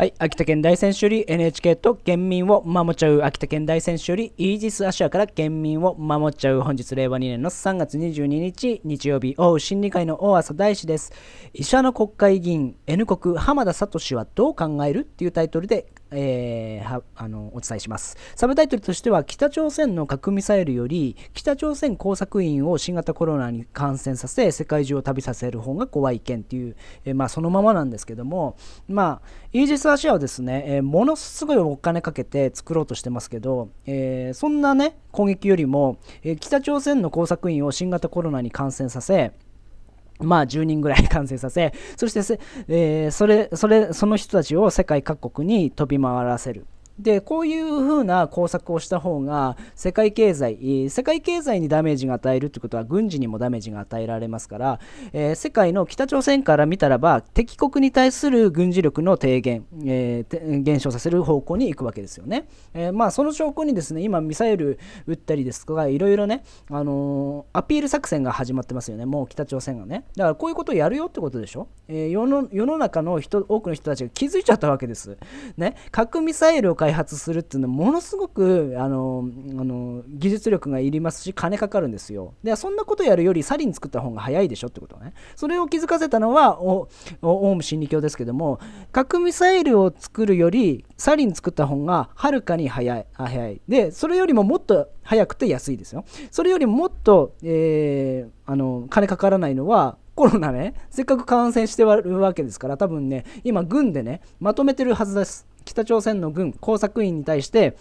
はい、秋田県大選手より NHK と県民を守っちゃう秋田県大選手よりイージス・アシアから県民を守っちゃう本日令和2年の3月22日日曜日大審理会の大浅大志です医者の国会議員 N 国浜田聡はどう考えるっていうタイトルでえー、あのお伝えします。サブタイトルとしては、北朝鮮の核ミサイルより、北朝鮮工作員を新型コロナに感染させ、世界中を旅させる方が怖い件っていう、えー、まあ、そのままなんですけども、まあ、イージス・アシアはですね、えー、ものすごいお金かけて作ろうとしてますけど、えそんなね、攻撃よりも、え北朝鮮の工作員を新型コロナに感染させ、まあ、10人ぐらい完成させ、そしてえー、それ、それ、その人たちを世界各国に飛び回らせる。でこういうふうな工作をした方が世界経済世界経済にダメージが与えるってことは軍事にもダメージが与えられますから、えー、世界の北朝鮮から見たらば敵国に対する軍事力の低減、えー、減少させる方向に行くわけですよね、えー、まあ、その証拠にですね今ミサイル撃ったりですとかいろいろね、あのアピール作戦が始まってますよねもう北朝鮮がねだからこういうことをやるよってことでしょ、え世の世の中の人多くの人たちが気づいちゃったわけですね核ミサイルを開開発するっていうのはものすごくあのあの技術力がいりますし金かかるんですよでそんなことやるよりサリン作った方が早いでしょってことねそれを気づかせたのはオウム真理教ですけども核ミサイルを作るよりサリン作った方がはるかに早い早いでそれよりももっと早くて安いですよそれよりもっと、えー、あの金かからないのはコロナね、せっかく感染してるわけですから、多分ね、今、軍でね、まとめてるはずです。北朝鮮の軍、工作員に対して、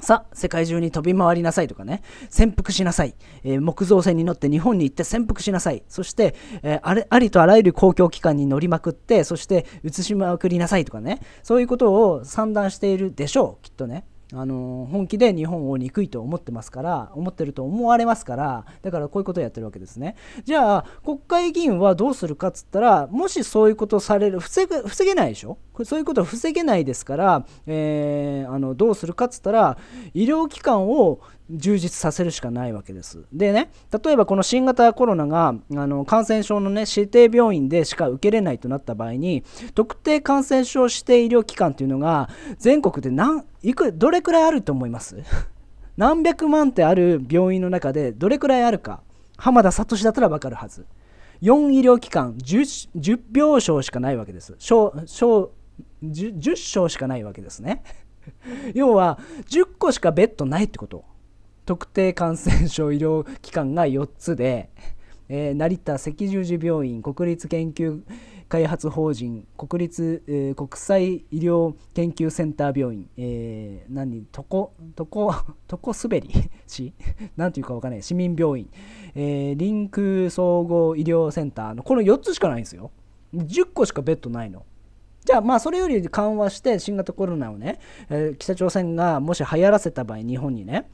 さ、世界中に飛び回りなさいとかね、潜伏しなさい、えー、木造船に乗って日本に行って潜伏しなさい、そして、えー、あれありとあらゆる公共機関に乗りまくって、そして移しまくりなさいとかね、そういうことを算段しているでしょう、きっとね。あの本気で日本を憎いと思ってますから思ってると思われますからだからこういうことをやってるわけですねじゃあ国会議員はどうするかっつったらもしそういうことされる防ぐ防げないでしょそういうことは防げないですから、えー、あのどうするかっつったら医療機関を充実させるしかないわけです。でね、例えばこの新型コロナがあの感染症の、ね、指定病院でしか受けれないとなった場合に、特定感染症指定医療機関というのが全国で何いくどれくらいあると思います 何百万ってある病院の中でどれくらいあるか、浜田聡だったら分かるはず。4医療機関 10, 10病床しかないわけです。小小 10, 10床しかないわけですね。要は10個しかベッドないってこと。特定感染症医療機関が4つで、えー、成田赤十字病院国立研究開発法人国立、えー、国際医療研究センター病院、えー、何とことことこすべり市何 ていうか分かんない市民病院、えー、リンク総合医療センターのこの4つしかないんですよ10個しかベッドないのじゃあまあそれより緩和して新型コロナをね、えー、北朝鮮がもし流行らせた場合日本にね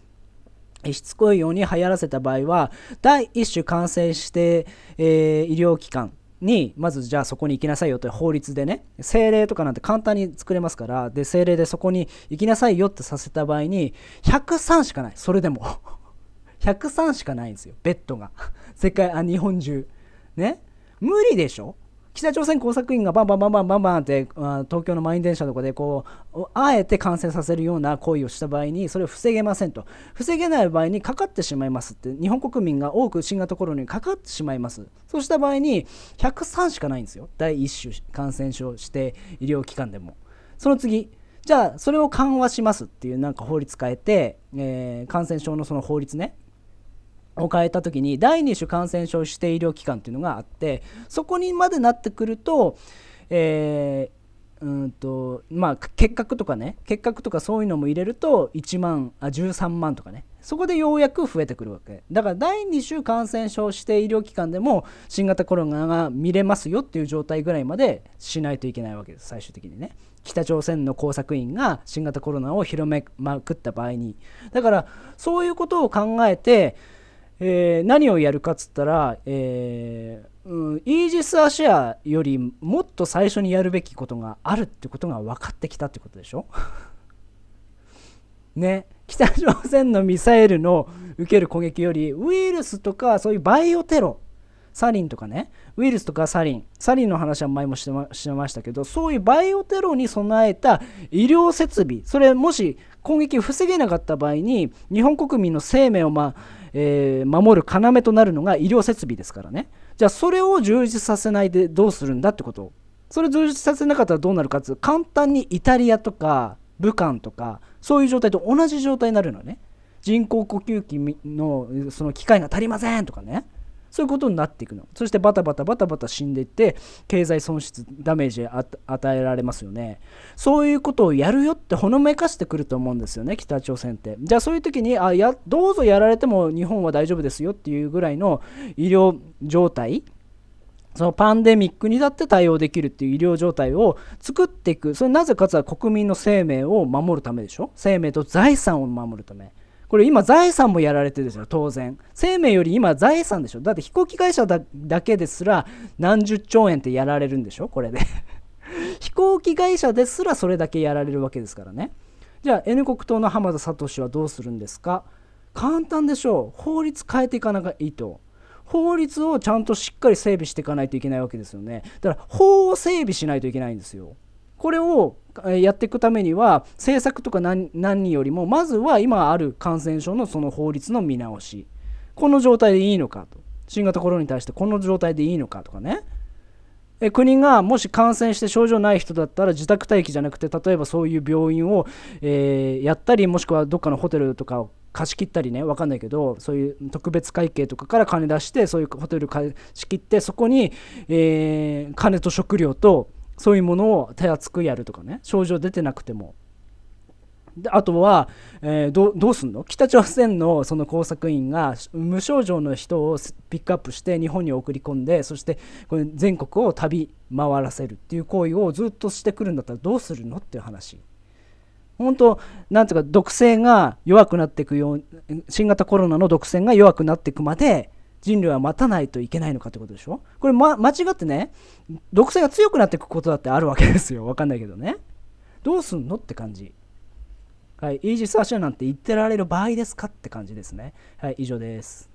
しつこいように流行らせた場合は第1種感染指定、えー、医療機関にまずじゃあそこに行きなさいよという法律でね政令とかなんて簡単に作れますからで政令でそこに行きなさいよってさせた場合に103しかないそれでも103 しかないんですよベッドが 世界あ日本中ね無理でしょ北朝鮮工作員がバンバンバンバンバンバンって東京の満員電車とかでこうあえて感染させるような行為をした場合にそれを防げませんと防げない場合にかかってしまいますって日本国民が多く新型コロナにかかってしまいますそうした場合に103しかないんですよ第1種感染症指定医療機関でもその次じゃあそれを緩和しますっていうなんか法律変えて、えー、感染症のその法律ねを変えた時に第2種感染症指定医療機関というのがあってそこにまでなってくると,、えー、うんとまあ、結核とかね結核とかそういうのも入れると1万あ13万とかねそこでようやく増えてくるわけだから第2種感染症指定医療機関でも新型コロナが見れますよっていう状態ぐらいまでしないといけないわけです最終的にね北朝鮮の工作員が新型コロナを広めまくった場合にだからそういうことを考えてえー、何をやるかっつったら、えーうん、イージス・アシェアよりもっと最初にやるべきことがあるってことが分かってきたってことでしょ ね北朝鮮のミサイルの受ける攻撃よりウイルスとかそういうバイオテロサリンとかねウイルスとかサリンサリンの話は前もしてましたけどそういうバイオテロに備えた医療設備それもし攻撃を防げなかった場合に日本国民の生命を、まえー、守る要となるのが医療設備ですからねじゃあそれを充実させないでどうするんだってことそれ充実させなかったらどうなるかっていう簡単にイタリアとか武漢とかそういう状態と同じ状態になるのね人工呼吸器のその機械が足りませんとかねそういうことになっていくのそしてバタバタバタバタ死んでいって経済損失ダメージ与えられますよねそういうことをやるよってほのめかしてくると思うんですよね北朝鮮ってじゃあそういう時にあやどうぞやられても日本は大丈夫ですよっていうぐらいの医療状態そのパンデミックにだって対応できるっていう医療状態を作っていくそれなぜかつは国民の生命を守るためでしょ生命と財産を守るためこれ今財産もやられてるでしょ当然生命より今財産でしょだって飛行機会社だけですら何十兆円ってやられるんでしょこれで 飛行機会社ですらそれだけやられるわけですからねじゃあ N 国党の浜田聡はどうするんですか簡単でしょう法律変えていかなきゃいいと法律をちゃんとしっかり整備していかないといけないわけですよねだから法を整備しないといけないんですよこれをやっていくためには政策とか何よりもまずは今ある感染症のその法律の見直しこの状態でいいのかと新型コロナに対してこの状態でいいのかとかね国がもし感染して症状ない人だったら自宅待機じゃなくて例えばそういう病院を、えー、やったりもしくはどっかのホテルとかを貸し切ったりね分かんないけどそういう特別会計とかから金出してそういうホテル貸し切ってそこに、えー、金と食料とそういうものを手厚くやるとかね症状出てなくてもであとは、えー、どどうすんの北朝鮮のその工作員が無症状の人をピックアップして日本に送り込んでそしてこれ全国を旅回らせるっていう行為をずっとしてくるんだったらどうするのっていう話。本当なんていうか毒性が弱くなっていくよう新型コロナの毒性が弱くなっていくまで人類は待たないといけないのかってことでしょこれ、ま、間違ってね、独裁が強くなっていくことだってあるわけですよ。わかんないけどね。どうすんのって感じ。はい、イージス・アシアなんて言ってられる場合ですかって感じですね。はい、以上です。